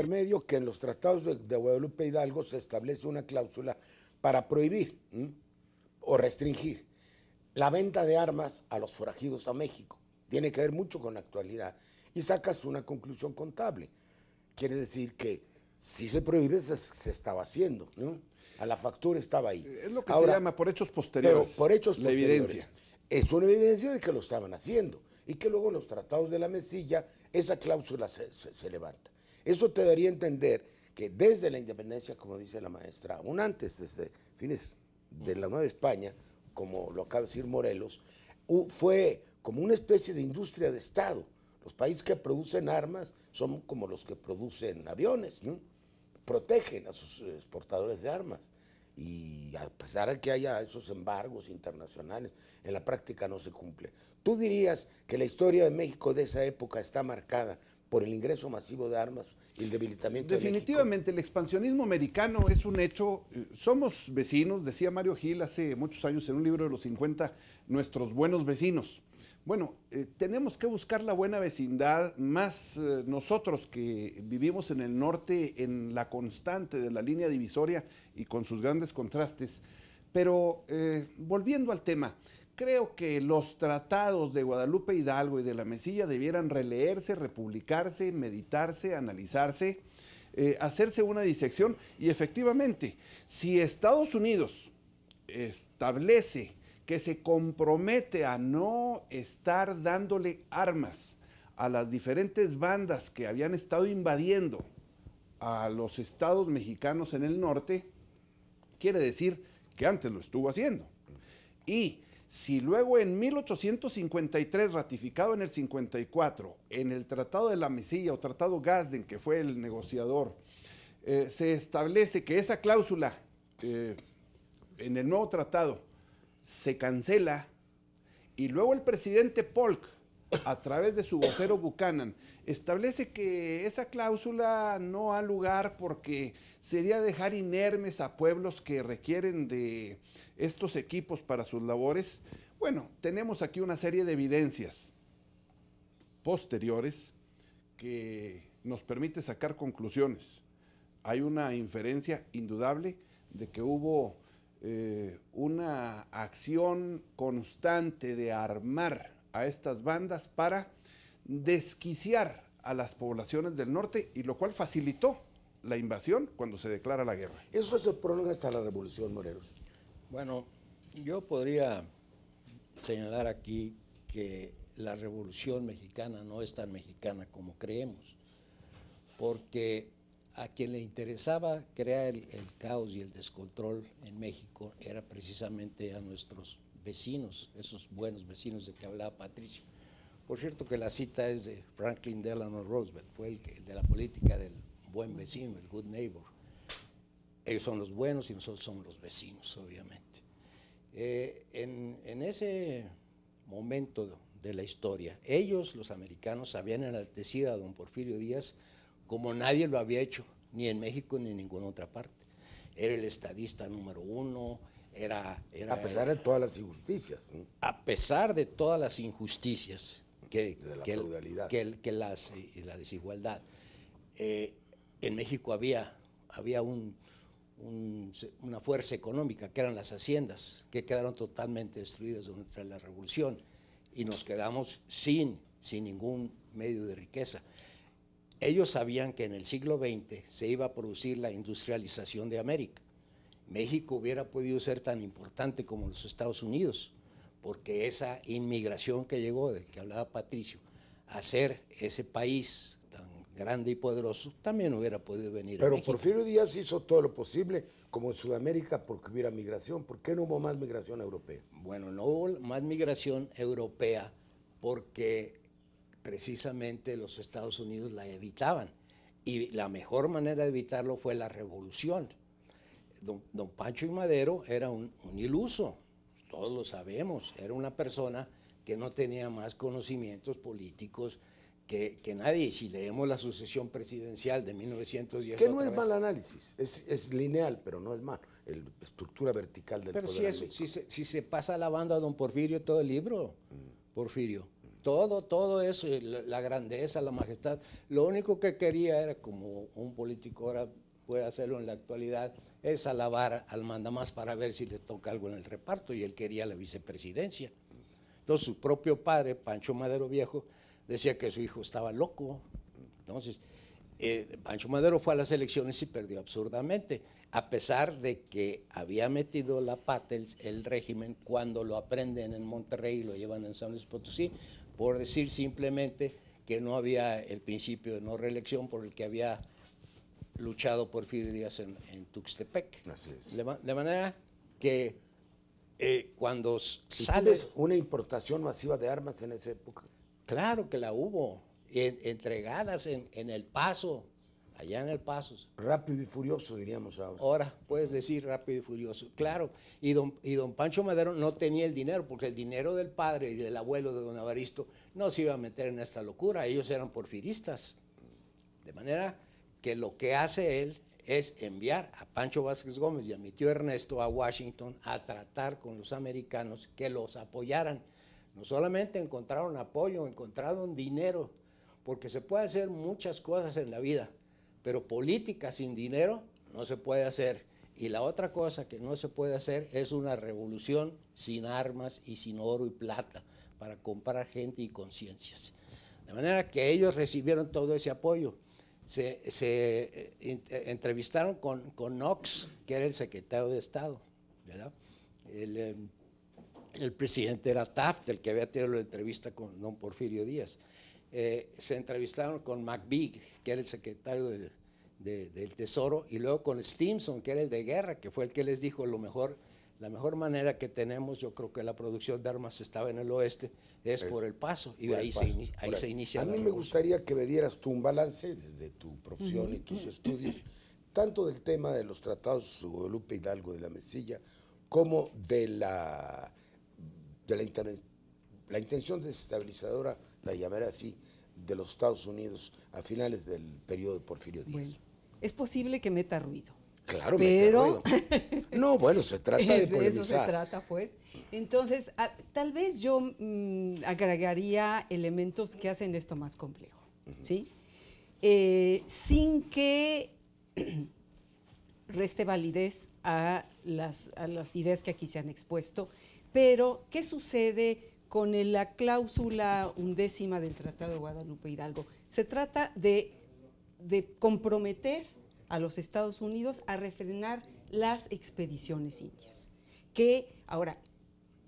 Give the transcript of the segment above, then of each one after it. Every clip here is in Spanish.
intermedio que en los tratados de, Guadalupe Hidalgo se establece una cláusula para prohibir o restringir la venta de armas a los forajidos a México. Tiene que ver mucho con la actualidad. Y sacas una conclusión contable. Quiere decir que si se prohíbe, se, estaba haciendo. ¿no? A la factura estaba ahí. Es lo que Ahora, se llama por hechos posteriores. por hechos posteriores. Es una evidencia de que lo estaban haciendo y que luego en los tratados de la mesilla esa cláusula se levanta. Eso te daría a entender que desde la independencia, como dice la maestra, aún antes, desde fines de la Nueva España, como lo acaba de decir Morelos, fue como una especie de industria de Estado. Los países que producen armas son como los que producen aviones, protegen a sus exportadores de armas. Y a pesar de que haya esos embargos internacionales, en la práctica no se cumple. ¿Tú dirías que la historia de México de esa época está marcada por el ingreso masivo de armas y el debilitamiento. Definitivamente, el expansionismo americano es un hecho. Eh, somos vecinos, decía Mario Gil hace muchos años en un libro de los 50, nuestros buenos vecinos. Bueno, eh, tenemos que buscar la buena vecindad, más eh, nosotros que vivimos en el norte, en la constante de la línea divisoria y con sus grandes contrastes. Pero volviendo al tema, Creo que los tratados de Guadalupe Hidalgo y de la Mesilla debieran releerse, republicarse, meditarse, analizarse, eh, hacerse una disección. Y efectivamente, si Estados Unidos establece que se compromete a no estar dándole armas a las diferentes bandas que habían estado invadiendo a los estados mexicanos en el norte, quiere decir que antes lo estuvo haciendo. Y si luego en 1853, ratificado en el 54, en el Tratado de la Mesilla o Tratado Gasden, que fue el negociador, eh, se establece que esa cláusula eh, en el nuevo tratado se cancela y luego el presidente Polk a través de su vocero Buchanan, establece que esa cláusula no ha lugar porque sería dejar inermes a pueblos que requieren de estos equipos para sus labores. Bueno, tenemos aquí una serie de evidencias posteriores que nos permite sacar conclusiones. Hay una inferencia indudable de que hubo eh, una acción constante de armar a estas bandas para desquiciar a las poblaciones del norte y lo cual facilitó la invasión cuando se declara la guerra. Eso se prolonga hasta la Revolución, Moreros. Bueno, yo podría señalar aquí que la Revolución mexicana no es tan mexicana como creemos, porque a quien le interesaba crear el, el caos y el descontrol en México era precisamente a nuestros vecinos, esos buenos vecinos de que hablaba Patricio. Por cierto que la cita es de Franklin Delano Roosevelt, fue el, de la política del buen vecino, el good neighbor. Ellos son los buenos y nosotros somos los vecinos, obviamente. Eh, en, en, ese momento de la historia, ellos, los americanos, habían enaltecido a don Porfirio Díaz como nadie lo había hecho, ni en México ni en ninguna otra parte. Era el estadista número uno, a pesar de todas las injusticias. A pesar de todas las injusticias que, la que, eh, la desigualdad. Eh, en México había, había una fuerza económica, que eran las haciendas, que quedaron totalmente destruidas durante la revolución y nos quedamos sin, sin ningún medio de riqueza. Ellos sabían que en el siglo XX se iba a producir la industrialización de América México hubiera podido ser tan importante como los Estados Unidos, porque esa inmigración que llegó, de que hablaba Patricio, a ser ese país tan grande y poderoso, también hubiera podido venir. Pero a México. Porfirio Díaz hizo todo lo posible, como en Sudamérica, porque hubiera migración. ¿Por qué no hubo más migración europea? Bueno, no hubo más migración europea porque precisamente los Estados Unidos la evitaban. Y la mejor manera de evitarlo fue la revolución don, Pancho y Madero era un, iluso, todos lo sabemos, era una persona que no tenía más conocimientos políticos que, nadie. Si leemos la sucesión presidencial de 1910. Que no es mal análisis, es, lineal, pero no es malo. El, estructura vertical del pero Pero si, se, pasa la banda a don Porfirio todo el libro, mm. Porfirio. Todo, todo eso, la, grandeza, la majestad. Lo único que quería era, como un político ahora puede hacerlo en la actualidad, es alabar al mandamás para ver si le toca algo en el reparto y él quería la vicepresidencia. Entonces su propio padre, Pancho Madero Viejo, decía que su hijo estaba loco. Entonces, eh, Pancho Madero fue a las elecciones y perdió absurdamente, a pesar de que había metido la pata el régimen cuando lo aprenden en Monterrey y lo llevan en San Luis Potosí, por decir simplemente que no había el principio de no reelección por el que había luchado Porfirio Díaz en, Tuxtepec. Así es. De, manera que eh, cuando sales... una importación masiva de armas en esa época? Claro que la hubo, entregadas en, El Paso, allá en El Paso. Rápido y furioso, diríamos ahora. Ahora, puedes decir rápido y furioso, claro. Y don, y don Pancho Madero no tenía el dinero, porque el dinero del padre y del abuelo de don Avaristo no se iba a meter en esta locura, ellos eran porfiristas. De manera que lo que hace él es enviar a Pancho Vázquez Gómez y a mi tío Ernesto a Washington a tratar con los americanos que los apoyaran. No solamente encontraron apoyo, encontraron dinero, porque se puede hacer muchas cosas en la vida, pero política sin dinero no se puede hacer. Y la otra cosa que no se puede hacer es una revolución sin armas y sin oro y plata para comprar gente y conciencias. De manera que ellos recibieron todo ese apoyo se, eh, eh, entrevistaron con, Knox, que era el secretario de Estado, eh, El, presidente era Taft, el que había tenido la entrevista con don Porfirio Díaz. se entrevistaron con McBee, que era el secretario del Tesoro, y luego con Stimson, que era el de guerra, que fue el que les dijo lo mejor la mejor manera que tenemos, yo creo que la producción de armas estaba en el oeste, es, por el paso, y ahí, se, inicia, A mí me gustaría que me dieras tú un balance desde tu profesión y tus estudios, tanto del tema de los tratados de Guadalupe Hidalgo de la Mesilla, como de la, de la, la intención desestabilizadora, la llamaré así, de los Estados Unidos a finales del periodo de Porfirio Díaz. es posible que meta ruido Claro, pero... No, bueno, se trata de, eso se trata, pues. Entonces, tal vez yo mm, agregaría elementos que hacen esto más complejo, ¿sí? Eh, sin que reste validez a las, ideas que aquí se han expuesto, pero ¿qué sucede con la cláusula undécima del Tratado de Guadalupe Hidalgo? Se trata de, de comprometer a los Estados Unidos a refrenar las expediciones indias. Que ahora,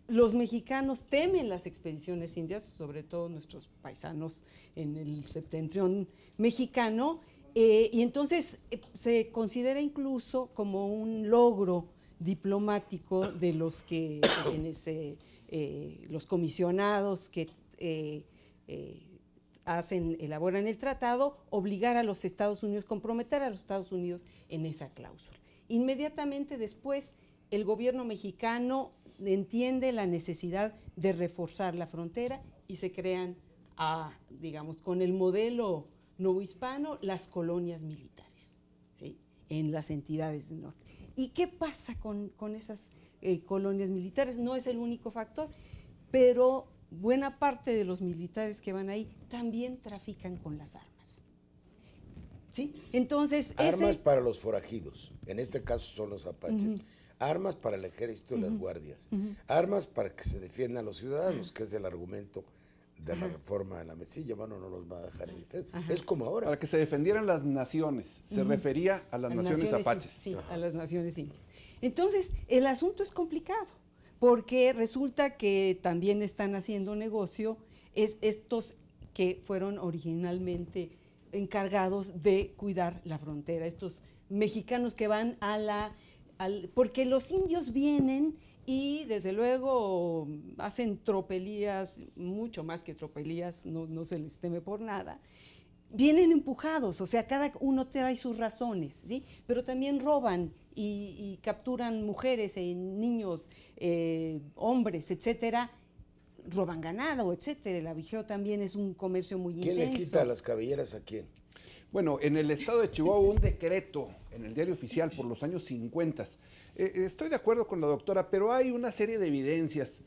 los mexicanos temen las expediciones indias, sobre todo nuestros paisanos en el septentrión mexicano, eh, y entonces eh, se considera incluso como un logro diplomático de los que, eh, los comisionados que hacen, elaboran el tratado, obligar a los Estados Unidos, comprometer a los Estados Unidos en esa cláusula. Inmediatamente después, el gobierno mexicano entiende la necesidad de reforzar la frontera y se crean, digamos, con el modelo novohispano, las colonias militares en las entidades del norte. ¿Y qué pasa con, esas eh, colonias militares? No es el único factor, pero buena parte de los militares que van ahí también trafican con las armas. ¿Sí? Entonces, armas para los forajidos, en este caso son los apaches. Armas para el ejército y las guardias. Armas para que se defiendan los ciudadanos, que es el argumento de la reforma de la mesilla, bueno, no los va a dejar en Es como ahora. Para que se defendieran las naciones. Se refería a las, naciones, apaches. a las naciones indias. Entonces, el asunto es complicado porque resulta que también están haciendo negocio es estos que fueron originalmente encargados de cuidar la frontera, estos mexicanos que van a la... porque los indios vienen y desde luego hacen tropelías, mucho más que tropelías, no se les teme por nada, vienen empujados, o sea, cada uno trae sus razones, ¿sí? Pero también roban y, capturan mujeres, eh, niños, eh, hombres, etcétera, roban ganado, etcétera. El abigeo también es un comercio muy intenso. ¿Quién le quita las cabelleras a quién? Bueno, en el estado de Chihuahua un decreto en el diario oficial por los años 50. Eh, estoy de acuerdo con la doctora, pero hay una serie de evidencias.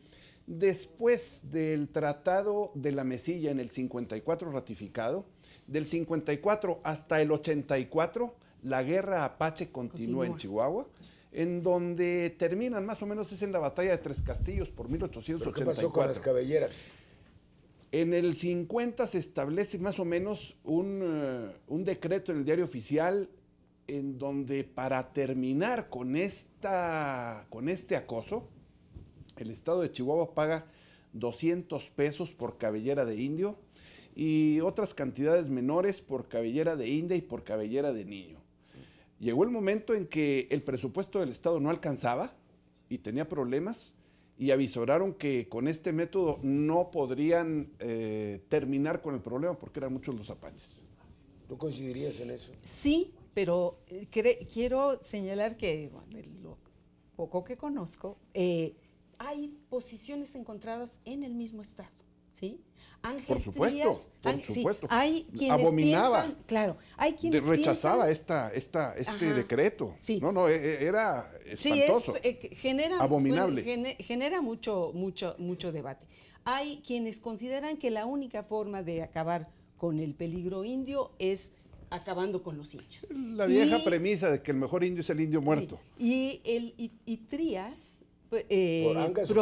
Después del tratado de la Mesilla en el 54 ratificado, del 54 hasta el 84, la guerra apache continúa, en Chihuahua en donde terminan más o menos es en la batalla de Tres Castillos por 1884. ¿Qué pasó con las cabelleras? En el 50 se establece más o menos eh, un, decreto en el diario oficial en donde para terminar con, esta, con este acoso, el estado de Chihuahua paga 200 pesos por cabellera de indio, y otras cantidades menores por cabellera de india y por cabellera de niño. Llegó el momento en que el presupuesto del Estado no alcanzaba y tenía problemas y avisoraron que con este método no podrían eh, terminar con el problema porque eran muchos los apaches. ¿Tú coincidirías en eso? Sí, pero eh, quiero señalar que bueno, lo poco que conozco, eh, hay posiciones encontradas en el mismo Estado. ¿sí? por supuesto, por supuesto. hay quienes abominaba, claro, hay quienes rechazaba esta, esta, este decreto. Sí. No, no, e, e, era espantoso. Eh, genera, abominable. genera mucho, mucho, mucho debate. Hay quienes consideran que la única forma de acabar con el peligro indio es acabando con los indios. La vieja premisa de que el mejor indio es el indio muerto. y, el, y Trías pues, eh,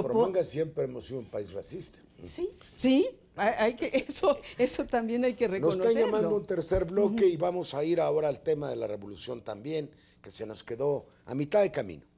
por Angas siempre hemos sido un país racista. Sí, sí, hay que, eso, eso también hay que reconocerlo. Nos están llamando un tercer bloque y vamos a ir ahora al tema de la revolución también, que se nos quedó a mitad de camino.